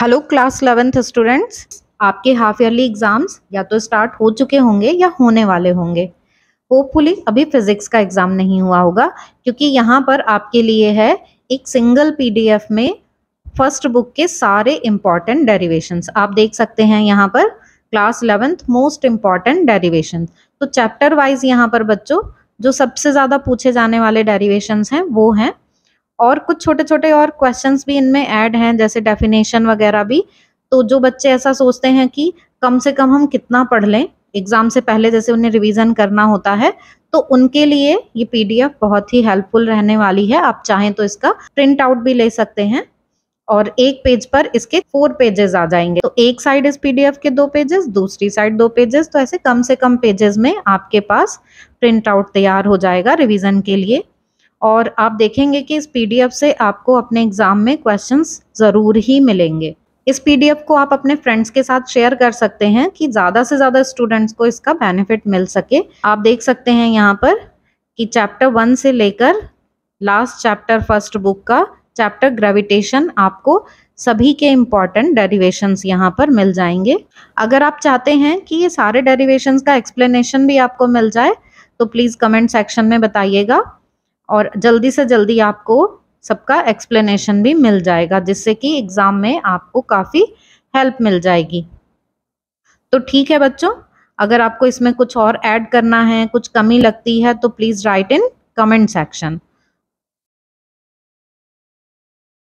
hello class eleventh students आपके half yearly exams या तो स्टार्ट हो चुके होंगे या होने वाले होंगे होपफुली अभी फिज़िक्स का एग्ज़ाम नहीं हुआ होगा क्योंकि यहाँ पर आपके लिए है एक सिंगल पीडीएफ में फर्स्ट बुक के सारे इम्पॉर्टेंट डेरिवेशंस आप देख सकते हैं यहाँ पर class eleventh most important derivation तो चैप्टर वाइज यहाँ पर बच्चों जो सबसे ज़्यादा पूछे जाने वाले डेरिवेशन हैं वो हैं और कुछ छोटे छोटे और क्वेश्चन भी इनमें ऐड हैं जैसे डेफिनेशन वगैरह भी तो जो बच्चे ऐसा सोचते हैं कि कम से कम हम कितना पढ़ लें एग्जाम से पहले जैसे उन्हें रिवीजन करना होता है तो उनके लिए ये पीडीएफ बहुत ही हेल्पफुल रहने वाली है आप चाहें तो इसका प्रिंट आउट भी ले सकते हैं और एक पेज पर इसके फोर पेजेस आ जाएंगे तो एक साइड इस पीडीएफ के दो पेजेस दूसरी साइड दो पेजेस तो ऐसे कम से कम पेजेस में आपके पास प्रिंट आउट तैयार हो जाएगा रिवीजन के लिए और आप देखेंगे कि इस पी से आपको अपने एग्ज़ाम में क्वेश्चन ज़रूर ही मिलेंगे इस पी को आप अपने फ्रेंड्स के साथ शेयर कर सकते हैं कि ज़्यादा से ज़्यादा स्टूडेंट्स को इसका बेनिफिट मिल सके आप देख सकते हैं यहाँ पर कि चैप्टर वन से लेकर लास्ट चैप्टर फर्स्ट बुक का चैप्टर ग्रेविटेशन आपको सभी के इम्पॉर्टेंट डेरिवेशंस यहाँ पर मिल जाएंगे अगर आप चाहते हैं कि ये सारे डेरिवेशन का एक्सप्लेनेशन भी आपको मिल जाए तो प्लीज़ कमेंट सेक्शन में बताइएगा और जल्दी से जल्दी आपको सबका एक्सप्लेनेशन भी मिल जाएगा जिससे कि एग्ज़ाम में आपको काफ़ी हेल्प मिल जाएगी तो ठीक है बच्चों अगर आपको इसमें कुछ और ऐड करना है कुछ कमी लगती है तो please write in comment section